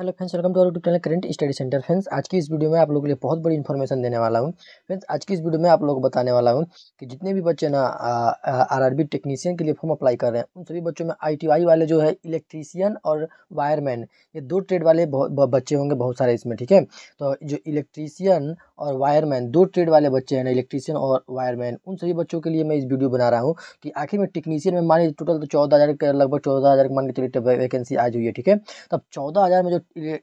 hello friends welcome to YouTube channel current study centre friends आज की इस video में आप लोगों के लिए बहुत बड़ी इन्फॉर्मेशन देने वाला हूँ फ्रेंड्स आज की इस वीडियो में आप लोगों को बताने वाला हूँ कि जितने भी बच्चे ना आरआरबी टेक्नीशियन के लिए फॉर्म अप्लाई कर रहे हैं उन सभी बच्चों में आई वाले जो है इलेक्ट्रीशियन और वायरमैन ये दो ट्रेड वाले बच्चे होंगे बहुत सारे इसमें ठीक है तो जो इलेक्ट्रीशियन और वायरमैन दो ट्रेड वाले बच्चे हैं ना इलेक्ट्रीशियन और वायरमैन उन सभी बच्चों के लिए मैं इस वीडियो बना रहा हूँ कि आखिर में टेक्नीशियन में मान लीजिए टोटल तो चौदह हज़ार लगभग चौदह हज़ार मान के चलिए वैकेंसी आज हुई है ठीक है तब चौदह हज़ार में जो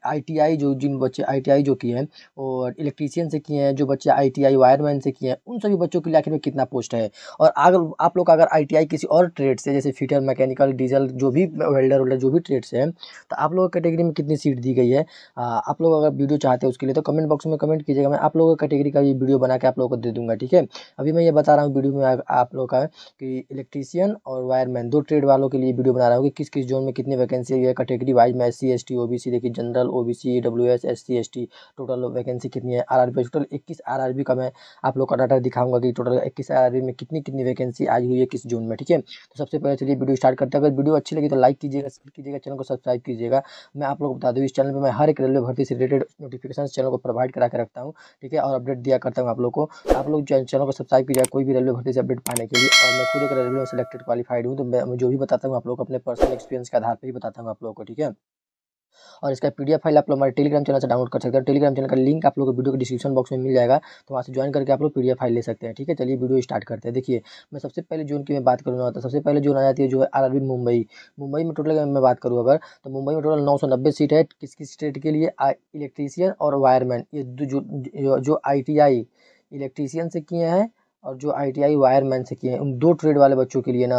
आईटीआई जो जिन बच्चे आईटीआई जो किए हैं और इलेक्ट्रीशियन से किए हैं जो बच्चे आईटीआई वायरमैन से किए हैं उन सभी बच्चों के लिए आखिर में कितना पोस्ट है और अगर आप लोग अगर आई किसी और ट्रेड से जैसे फिटर मैकेनिकल डीजल जो भी वेल्डर वेल्डर जो भी ट्रेड से हैं तो आप लोगों की कैटेगरी में कितनी सीट दी गई है आप लोग अगर वीडियो चाहते हैं उसके लिए तो कमेंट बॉक्स में कमेंट कीजिएगा मैं आप लोगों की कैटेगरी का भी वीडियो बना के आप लोगों को दे दूँगा ठीक है अभी मैं ये बता रहा हूँ वीडियो में आप लोगों का कि इलेक्ट्रीशियन और वायरमैन दो ट्रेड वालों के लिए वीडियो बना रहा हूँ कि किस किस जोन में कितनी वैकेंसी है कैटेगरी वाइज में S C S T O B C देखिए general OBC C SC ST total vacancy कितनी है आरआरबी टोटल इक्कीस आरआरबी का मैं आप लोग का डाटा दिखाऊंगा कि टोटल इक्कीस आरआरबी में कितनी कितनी वैकेंसी आई हुई है किस जून में ठीक है तो सबसे पहले चलिए वीडियो स्टार्ट करते हैं अगर वीडियो अच्छी लगी तो लाइक कीजिएगा शेयर कीजिएगा चैनल को सब्सक्राइब कीजिएगा मैं आप लोग बता दूँ इस चैनल पर मैं हर एक रेलवे भर्ती से रिलेटेड नोटिफिकेशन चैनल को प्रोवाइड करा के रखता हूँ ठीक है और अपडेट दिया करता हूँ तो आप लोग को आप लोग चैनल को सब्सक्राइब कीजिएगा कोई भी रेलवे भर्ती से अपडेट पाने के लिए और मैं खुद एक रेलवे में सेलेक्टेड क्वालिफाइड हूँ तो मैं जो भी बताता हूँ आप लोग अपने पर्सनल एक्सपीरियंस के आधार पर ही बताता हूँ आप लोग को ठीक है और इसका पी फाइल आप लोग हमारे टेलीग्राम चैनल से डाउनलोड कर सकते हैं टेलीग्राम चैनल का लिंक आप लोग को वीडियो के डिस्क्रिप्शन बॉक्स में मिल जाएगा तो वहाँ से ज्वाइन करके आप लोग पीडीएफ फाइल ले सकते हैं ठीक है चलिए वीडियो स्टार्ट करते हैं देखिए मैं सबसे पहले जोन की मैं बात करूँगा तो सबसे पहले जोन आ जाती है जो है आर मुंबई मुंबई में टोटल मैं बात करूँ अगर तो मुंबई में टोटल नौ सीट है किस किस स्टेट के लिए इलेक्ट्रीशियन और वायरमैन ये जो जो आई इलेक्ट्रीशियन से किए हैं और जो आई टी आई वायरमैन से किए हैं उन दो ट्रेड वाले बच्चों के लिए ना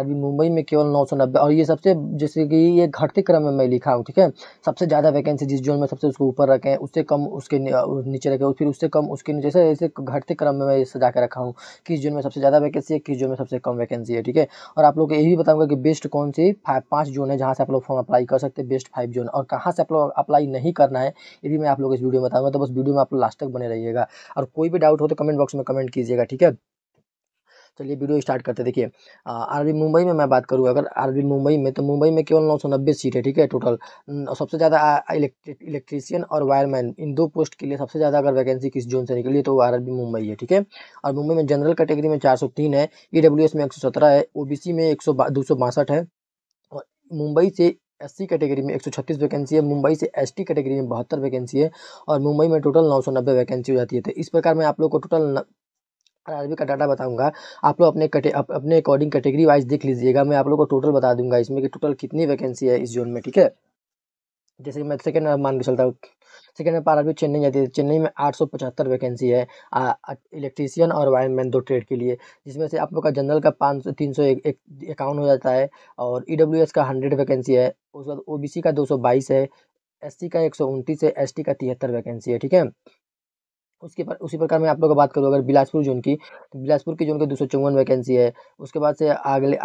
अभी मुंबई में केवल नौ सौ नब्बे और ये सबसे जैसे कि ये घटते क्रम में मैं लिखा हूँ ठीक है सबसे ज़्यादा वैकेंसी जिस जोन में सबसे उसको ऊपर रखें उससे कम उसके नीचे रखें फिर उससे कम उसके नीचे से ऐसे घटते क्रम में मैं सजा के रखा हूँ किस जोन में सबसे ज़्यादा वैकेंसी है किस जोन में सबसे कम वैकेंसी है ठीक है और आप लोग को यही बताऊँगा कि बेस्ट कौन सी फाइव पाँच जोन है जहाँ से आप लोग फॉर्म अप्लाई कर सकते हैं बेस्ट फाइव जोन और कहाँ से आप लोग अप्लाई नहीं करना है ये भी मैं आप लोग इस वीडियो में बताऊँगा तो बस वीडियो में आप लोग लास्ट तक बने रहिएगा और कोई भी डाउट हो तो कमेंट बॉक्स में कमेंट कीजिएगा ठीक है चलिए वीडियो स्टार्ट करते देखिए आरबी मुंबई में मैं बात करूँ अगर आरबी मुंबई में तो मुंबई में केवल नौ सौ नब्बे सीट है ठीक है टोटल सबसे ज़्यादा इलेक्ट्रीशियन और वायरमैन इन दो पोस्ट के लिए सबसे ज़्यादा अगर वैकेंसी किस जोन से निकली तो वो आरबी मुंबई है ठीक है और मुंबई में जनरल कैटेगरी में चार सौ तीन है ई डब्ल्यू एस में एक सौ सत्रह है ओ बी सी में एक सौ दो सौ बासठ है और मुंबई से एससी कैटेगरी में 136 वैकेंसी है मुंबई से एसटी कैटेगरी में बहत्तर वैकेंसी है और मुंबई में टोटल 990 वैकेंसी हो जाती है तो इस प्रकार मैं आप लोग को टोटल आरबी का डाटा बताऊंगा आप लोग अपने कटे, अप, अपने अकॉर्डिंग कैटेगरी वाइज देख लीजिएगा मैं आप लोग को टोटल बता दूंगा इसमें कि टोटल कितनी वैकेंसी है इस जोन में ठीक है जैसे कि मैं सेकंड नंबर मान के चलता हूँ सेकेंड में पारावी चेन्नई जाती है चेन्नई में आठ सौ पचहत्तर वैकेंसी है इलेक्ट्रीशियन और वायरमैन दो ट्रेड के लिए जिसमें से आप लोग का जनरल का पाँच सौ तीन सौ अकाउंट हो जाता है और ई e का हंड्रेड वैकेंसी है उसके बाद ओ का दो सौ बाईस है एस का एक सौ उनतीस है एस का तिहत्तर वैकेंसी है ठीक है उसके पर उसी प्रकार मैं आप लोगों को बात करूँ अगर बिलासपुर जोन की तो बिलासपुर की जोन के दो सौ चौवन वैकेंसी है उसके बाद से अगले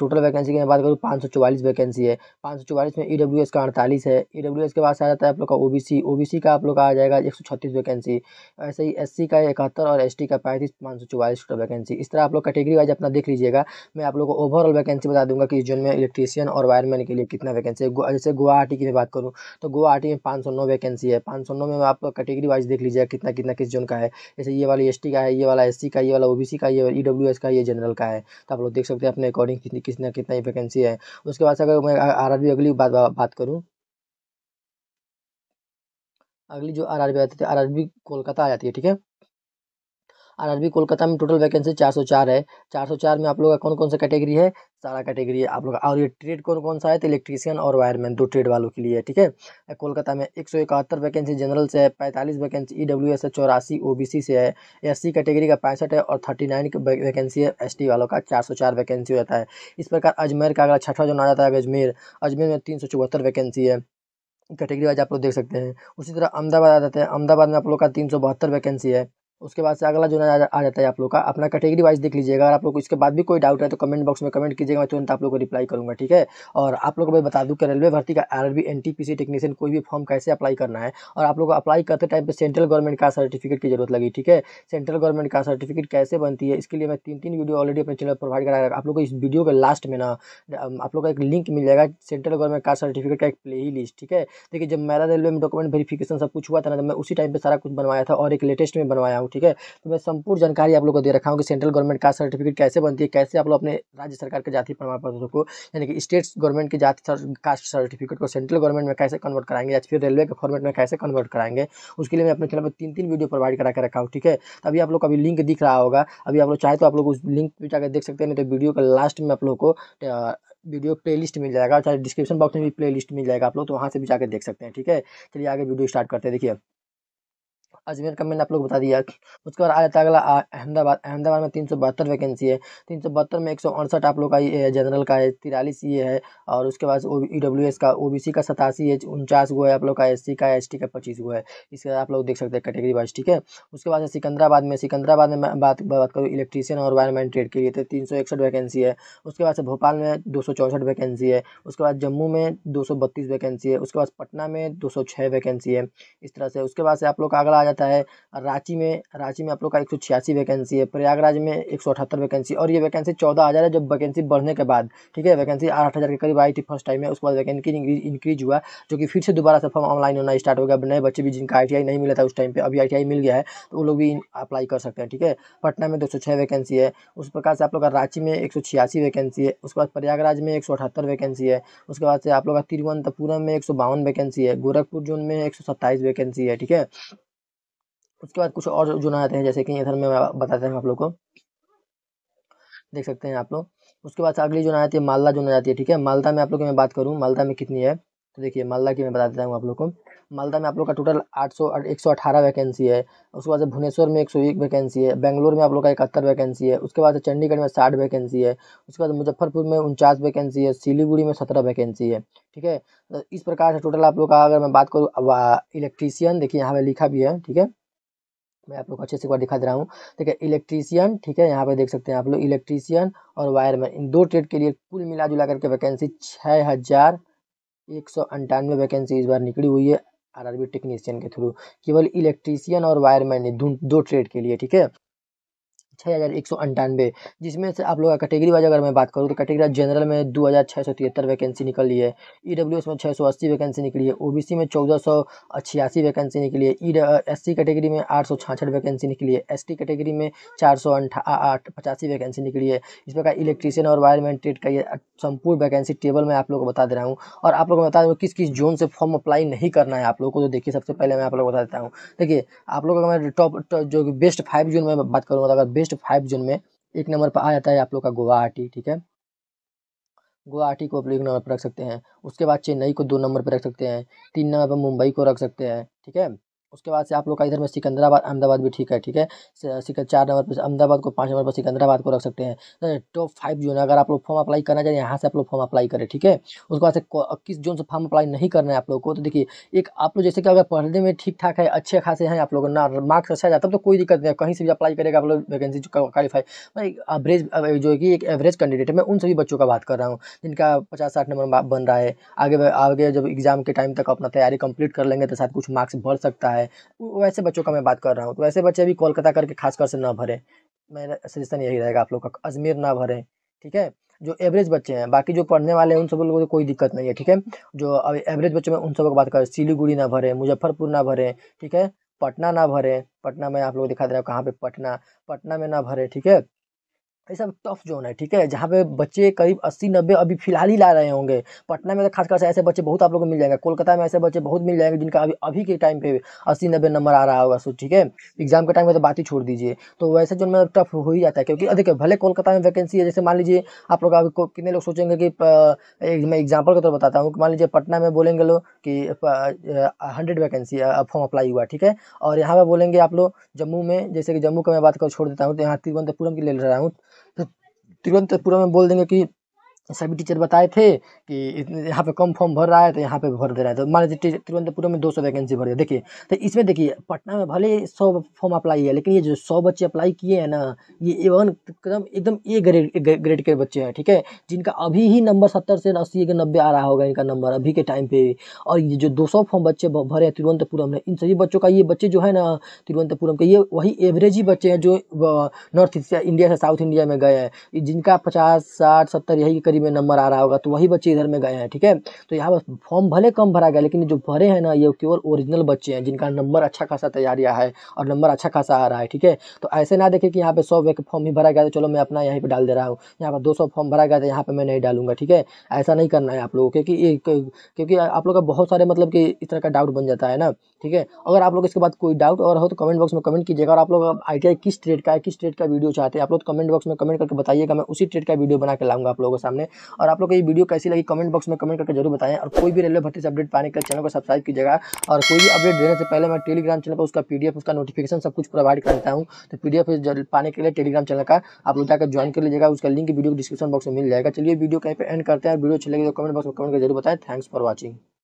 टोटल वैकेंसी की मैं बात करूँ पाँच सौ चौवालीस वैकेंसी है पाँच सौ चौवालीस में ई डब्ल्यू एस का अड़तालीस है ई डब्ल्यू एस के बाद से आ जाता है आप लोग का ओ बी सी ओ बी सी का आप लोग का आ जाएगा एक सौ छत्तीस वैकेंसी ऐसे ही एस सी का इकहत्तर और एस टी का पैंतीस पाँच सौ चौवालीस टोटल वैकेंसी इस तरह आप लोग कैटेगरी वाइज अपना देख लीजिएगा मैं आप लोग को ओवरऑल वैकेंसी बता दूंगा कि इस जोन में इलेक्ट्रीशियन और वायरमैन के लिए कितना वैकेंसी है जैसे गुवाहाटी की मैं बात करूँ तो गुवाहाटी में पाँच सौ नौ वैकेंसी है पाँच सौ नौ में आप लोग कैटेगरी वाइज देख लीजिएगा कितना कितना किस जोन का है जैसे ये वाला एस का है ये वाला एस का ये वाला ओ का ये ई डब्ल्यू e का ये जनरल का है तो आप लोग देख सकते हैं अपने अकॉर्डिंग कितनी कितना कितना वैकेंसी है उसके बाद अगर मैं आर अगली बात बात करूँ अगली जो आर आर बी आती है आर आर बी कोलकाता आ जाती है ठीक है आरआरबी कोलकाता में टोटल वैकेंसी 404 है 404 में आप लोग का कौन कौन सा कैटेगरी है सारा कैटेगरी है आप लोग और ये ट्रेड कौन कौन सा है तो इलेक्ट्रीशियन और वायरमैन दो ट्रेड वालों के लिए ठीक है कोलकाता में एक सौ इकहत्तर वैकेंसी जनरल से है पैंतालीस वैकेंसी ई डब्ल्यू एस चौरासी ओ बी सी से है एस सी कैटेगरी का पैंसठ है और थर्टी नाइन वैकेंसी है एस टी वालों का चार सौ चार वैकेंसी हो जाता है इस प्रकार अजमेर का अगला छठवा जो ना जाता है अजमेर अजमेर में तीन सौ चौहत्तर वैकेंसी है कैटेगरी वाइज आप लोग देख सकते हैं उसी तरह अहमदाबाद आ जाते हैं अहमदाबाद में आप लोग का तीन सौ बहत्तर वैकेंसी है उसके बाद से अगला जो है आ जाता है आप लोग का अपना कैटेगरी वाइज देख लीजिएगा अगर आप लोग को इसके बाद भी कोई डाउट है तो कमेंट बॉक्स में कमेंट कीजिएगा मैं तुरंत आप लोग को रिप्लाई करूँगा ठीक है और आप लोग को मैं बता दूँ कि रेलवे भर्ती का R B N T P C technician कोई भी फॉर्म कैसे अप्लाई करना है और आप लोग को अप्लाई करते टाइम पर सेंट्रल गवर्नमेंट का सर्टिफिकेट की जरूरत लगी ठीक है सेंट्रल गवर्नमेंट का सर्टिफिकेट कैसे बनती है इसके लिए मैं तीन तीन वीडियो ऑलरेडी अपने चैनल प्रोवाइड करा आप लोग को इस वीडियो के लास्ट में ना आप लोग का एक लिंक मिल जाएगा सेंट्रल गवर्नमेंट का सर्टिफिकेट का एक प्ले ही लिस्ट ठीक है देखिए जब मेरा रेलवे में डॉक्यूमेंट वेरीफिकेशन सब कुछ हुआ था ना तो मैं उसी टाइम पर सारा कुछ बनवाया था और एक लेटेस्ट में बनवाया हूँ ठीक है तो मैं संपूर्ण जानकारी आप लोगों को दे रखा हूँ कि सेंट्रल गवर्नमेंट का सर्टिफिकेट कैसे बनती है कैसे आप लोग अपने राज्य सरकार के जाति प्रमाण पत्र को यानी कि स्टेट गवर्नमेंट के जाति कास्ट सर्टिफिकेट को सेंट्रल गवर्नमेंट में कैसे कन्वर्ट कराएंगे या फिर रेलवे के फॉर्मेट में कैसे कन्वर्ट कराएंगे उसके लिए मैं अपने चैनल पर तीन तीन वीडियो प्रोवाइड करा के रखा हूँ ठीक है अभी आप लोग अभी लिंक दिख रहा होगा अभी आप लोग चाहे तो आप लोग उस लिंक पर जाकर देख सकते हैं नहीं तो वीडियो का लास्ट में आप लोग को वीडियो प्लेलिस्ट मिल जाएगा चाहे डिस्क्रिप्शन बॉक्स में भी प्लेलिस्ट मिल जाएगा आप लोग तो वहाँ से भी जाकर देख सकते हैं ठीक है चलिए आगे वीडियो स्टार्ट करते हैं देखिए अजमेर का मैंने आप लोग बता दिया उसके बाद आ जाता है अगला अहमदाबाद अहमदाबाद में तीन सौ बहत्तर वैकेंसी है तीन सौ बहत्तर में एक सौ अड़सठ आप लोग का ये जनरल का है तिरालीस ये है और उसके बाद ओ ई डब्ल्यू एस का ओ बी सी का सतासी है उनचास गो है आप लोग का एस सी का एस टी का पच्चीस गो है इसके बाद आप लोग देख सकते हैं कैटेगरी वाइज ठीक है उसके बाद सिकंदराबाद में सिकंदराबाद में बात बात करूँ इलेक्ट्रीशियन और वायरमैन ट्रेड के लिए तो तीन सौ इकसठ वैकेंसी है उसके बाद से भोपाल में दो सौ चौंसठ वैकेंसी है उसके बाद जम्मू में दो सौ बत्तीस वैकेंसी है उसके बाद पटना में दो सौ छः वैकेंसी है इस तरह से उसके बाद से आप लोग का अगला आ जाता जाता है रांची में रांची में आप लोग का एक सौ छियासी वैकेंसी है प्रयागराज में एक सौ अठहत्तर वैकेंसी और ये वैकेंसी चौदह हज़ार है जब वैकेंसी बढ़ने के बाद ठीक है वैकेंसी आठ हज़ार के करीब आई थी फर्स्ट टाइम में उसके बाद वैकेंसी इंक्रीज हुआ जो कि फिर से दोबारा से फॉर्म ऑनलाइन होना स्टार्ट हो गया अब नए बच्चे भी जिनका आई नहीं मिला था उस टाइम पर अभी आई मिल गया है तो वो लोग भी अप्लाई कर सकते हैं ठीक है पटना में दो वैकेंसी है उस प्रकार से आप लोग का रांची में एक वैकेंसी है उसके बाद प्रयागराज में एक वैकेंसी है उसके बाद से आप लोग का तिरुवनंतपुरम में एक वैकेंसी है गोरखपुर जोन में एक वैकेंसी है ठीक है उसके बाद कुछ और जुना आते हैं जैसे कि इधर में बताते हैं आप लोग को देख सकते हैं आप लोग उसके बाद अगली जो आती है मालदा जुना आती है ठीक है मालदा में आप लोग की मैं बात करूँ मालदा में कितनी है तो देखिए मालदा की मैं बता देता हूँ आप लोग को मालदा में आप लोग का टोटल आठ सौ एक सौ अठारह वैकेंसी है उसके बाद भुवनेश्वर में एक सौ एक वैकेंसी है बेंगलोर में आप लोग का इकहत्तर वैकेंसी है उसके बाद चंडीगढ़ में साठ वैकेंसी है उसके बाद मुजफ्फरपुर में उनचास वैकेंसी है सिलीगुड़ी में सत्रह वैकेंसी है ठीक है तो इस प्रकार से टोटल आप लोग का अगर मैं बात करूँ इलेक्ट्रीशियन देखिए यहाँ पर लिखा भी है ठीक है मैं आप लोग को अच्छे से एक बार दिखा दे रहा हूँ ठीक है इलेक्ट्रीशियन ठीक है यहाँ पे देख सकते हैं आप लोग इलेक्ट्रीशियन और वायरमैन इन दो ट्रेड के लिए कुल मिला जुला करके वैकेंसी छः हज़ार एक सौ अंठानवे वैकेंसी इस बार निकली हुई है आरआरबी टेक्नीशियन के थ्रू केवल इलेक्ट्रीशियन और वायरमैन दो ट्रेड के लिए ठीक है छः हज़ार एक सौ जिसमें से आप लोग का कैटेगरी वाइज अगर मैं बात करूँ तो कैटेगरी जनरल में दो हज़ार छः सौ तिहत्तर वैकेंसी निकली है ई डब्ल्यू एस में छः सौ अस्सी वैकेंसी निकली है ओ बी सी में चौदह सौ छियासी वैकेंसी निकली है ई एस सी कैटेगरी में आठ सौ छाछठ वैकेंसी निकली है एस टी कैटेगरी में चार सौ अंठा आठ पचासी वैकेंसी निकली है इस प्रकार इलेक्ट्रीशियन और वायरमैन ट्रेड का ये संपूर्ण वैकेंसी टेबल मैं आप लोग को बता दे रहा हूँ और आप लोग को बता दूँ किस किस जोन से फॉर्म अप्लाई नहीं करना है आप लोग को तो देखिए सबसे पहले मैं आप लोग को बता देता हूँ देखिए आप लोग का मैं टॉप जो बेस्ट फाइव जोन में बात करूँगा तो अगर बेस्ट ईस्ट फाइव जोन में एक नंबर पर आ जाता है आप लोग का गुवाहाटी ठीक है गुवाहाटी को आप एक नंबर पर रख सकते हैं उसके बाद चेन्नई को दो नंबर पर रख सकते हैं तीन नंबर पर मुंबई को रख सकते हैं ठीक है उसके बाद से आप लोग का इधर में सिकंदराबाद अहमदाबाद भी ठीक है ठीक है चार नंबर पर अहमदाबाद को पाँच नंबर पर सिकंदराबाद को रख सकते हैं टॉप फाइव जून अगर आप लोग फॉर्म अप्लाई करना चाहिए यहाँ से आप लोग फॉर्म अप्लाई करें ठीक है उसके बाद से किस जोन से फॉर्म अप्लाई नहीं करना है आप लोग को तो देखिए एक आप लोग जैसे कि अगर पढ़ने में ठीक ठाक है अच्छे खासे हैं आप लोग ना मार्क्स अच्छा जाता है तो कोई दिक्कत नहीं है कहीं से भी अप्लाई करेगा आप लोग वैकेंसी क्वालिफाई मैं एवरेज जो है कि एक एवरेज कैंडिडेट है मैं उन सभी बच्चों का बात कर रहा हूँ जिनका पचास साठ नंबर बन रहा है आगे आगे जब एग्जाम के टाइम तक अपना तैयारी कंप्लीट कर लेंगे तो शायद कुछ मार्क्स बढ़ सकता है है वैसे बच्चों का मैं बात कर रहा हूँ तो वैसे बच्चे भी कोलकाता करके खासकर से ना भरें मेरा सजेशन यही रहेगा आप लोग का अजमेर ना भरें ठीक है जो एवरेज बच्चे हैं बाकी जो पढ़ने वाले हैं उन सब लोगों को कोई दिक्कत नहीं है ठीक है जो अभी एवरेज बच्चों में उन सब बात करें सिलीगुड़ी ना भरें मुजफ्फरपुर ना भरें ठीक है पटना ना भरें पटना में आप लोग दिखा दे रहे हूँ कहाँ पे पटना पटना में ना भरें ठीक है ये सब टफ जोन है ठीक है जहाँ पे बच्चे करीब अस्सी नब्बे अभी फिलहाल ही ला रहे होंगे पटना में तो खासकर ऐसे बच्चे बहुत आप लोगों को मिल जाएंगे कोलकाता में ऐसे बच्चे बहुत मिल जाएंगे जिनका अभी अभी के टाइम पे अस्सी नब्बे नंबर आ रहा होगा सो ठीक है एग्जाम के टाइम में तो बात ही छोड़ दीजिए तो वैसे जोन में टफ हो ही जाता है क्योंकि देखिए भले कोलकाता में वैकेंसी है जैसे मान लीजिए आप लोग अभी कितने लोग सोचेंगे कि मैं एग्जाम्पल के तौर बताता हूँ कि मान लीजिए पटना में बोलेंगे लोग कि हंड्रेड वैकेंसी फॉर्म अप्लाई हुआ ठीक है और यहाँ पर बोलेंगे आप लोग जम्मू में जैसे कि जम्मू का मैं बात कर छोड़ देता हूँ तो यहाँ तिरुवनंतपुरम की ले रहा हूँ तुरंत पूरा में बोल देंगे कि सभी टीचर बताए थे कि यहाँ पे कम फॉर्म भर रहा है तो यहाँ पे भर दे रहा है तो मान लीजिए तिरुवनंतपुरम में 200 वैकेंसी भर गया देखिए तो इसमें देखिए पटना में भले सौ फॉर्म अप्लाई है लेकिन ये जो सौ बच्चे अप्लाई किए हैं ना ये एवन एकदम एकदम ए ग्रेड ग्रेड के बच्चे हैं ठीक है जिनका अभी ही नंबर सत्तर से अस्सी के नब्बे आ रहा होगा इनका नंबर अभी के टाइम पर और ये जो दो फॉर्म बच्चे भरे हैं तिरुवनंतपुरम में इन सभी बच्चों का ये बच्चे जो है ना तिरुवनंतपुरम के ये वही एवरेज ही बच्चे हैं जो नॉर्थ ईस्ट इंडिया से साउथ इंडिया में गए हैं जिनका पचास साठ सत्तर यही प्राइमरी में नंबर आ रहा होगा तो वही बच्चे इधर में गए हैं ठीक है तो यहाँ पर फॉर्म भले कम भरा गया लेकिन जो भरे हैं ना ये केवल ओरिजिनल बच्चे हैं जिनका नंबर अच्छा खासा तैयारियाँ है और नंबर अच्छा खासा आ रहा है ठीक है तो ऐसे ना देखें कि यहाँ पर सौ फॉर्म ही भरा गया तो चलो मैं अपना यहाँ पर डाल दे रहा हूँ यहाँ पर दो फॉर्म भरा गया था यहाँ पर मैं नहीं डालूंगा ठीक है ऐसा नहीं करना है आप लोगों को क्योंकि क्योंकि आप लोग का बहुत सारे मतलब कि इस तरह का डाउट बन जाता है ना ठीक है अगर आप लोग इसके बाद कोई डाउट और हो तो कमेंट बॉक्स में कमेंट कीजिएगा और आप लोग आई किस ट्रेड का है किस ट्रेड का वीडियो चाहते हैं आप लोग कमेंट बॉक्स में कमेंट करके बताइएगा मैं उसी ट्रेड का वीडियो बना के लाऊंगा आप लोगों के सामने में और आप लोग को ये वीडियो कैसी लगी कमेंट बॉक्स में कमेंट करके जरूर बताएं और कोई भी रेलवे भर्ती से अपडेट पाने के चैनल को सब्सक्राइब कीजिएगा और कोई भी अपडेट देने से पहले मैं टेलीग्राम चैनल पर उसका पी उसका नोटिफिकेशन सब कुछ प्रोवाइड कर देता हूँ तो पी पाने के लिए टेलीग्राम चैनल का आप लोग जाकर ज्वाइन कर लीजिएगा उसका लिंक वीडियो डिस्क्रिप्शन बॉक्स में मिल जाएगा चलिए वीडियो कहीं पर एंड करते हैं वीडियो अच्छी लगी तो कमेंट बॉक्स में कमेंट कर जरूर बताएं थैंक्स फॉर वॉचिंग